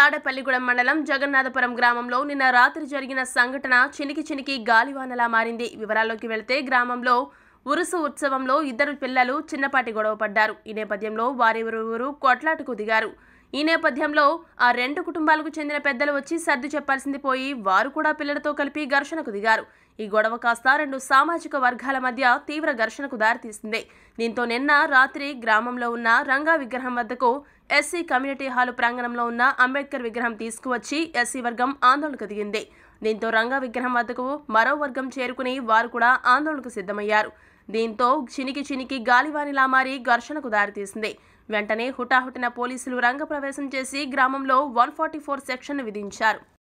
తాడపల్లిగూడెం మండలం జగన్నాథపురం గ్రామంలో నిన్న రాత్రి జరిగిన సంఘటన చినికి చినికి గాలివానలా మారింది వివరాల్లోకి వెళితే గ్రామంలో ఉరుసు ఉత్సవంలో ఇద్దరు పిల్లలు చిన్నపాటి గొడవ పడ్డారు ఈ నేపథ్యంలో వారి కొట్లాటకు దిగారు ఈ నేపథ్యంలో ఆ రెండు కుటుంబాలకు చెందిన పెద్దలు వచ్చి సర్ది చెప్పాల్సింది పోయి వారు కూడా పిల్లలతో కలిపి ఘర్షణకు దిగారు ఈ గొడవ కాస్త రెండు సామాజిక వర్గాల మధ్య తీవ్ర ఘర్షణకు దారితీసింది దీంతో నిన్న రాత్రి గ్రామంలో ఉన్న రంగా విగ్రహం వద్దకు ఎస్సీ కమ్యూనిటీ హాలు ప్రాంగణంలో ఉన్న అంబేద్కర్ విగ్రహం తీసుకువచ్చి ఎస్సీ వర్గం ఆందోళనకు దిగింది దీంతో రంగా విగ్రహం వద్దకు మరో వర్గం చేరుకుని వారు కూడా ఆందోళనకు సిద్ధమయ్యారు దీంతో చినికి చినికి గాలివానిలా మారి ఘర్షణకు దారితీసింది వెంటనే హుటాహుటిన పోలీసులు రంగప్రవేశం చేసి గ్రామంలో వన్ ఫార్టీ ఫోర్ సెక్షన్ విధించారు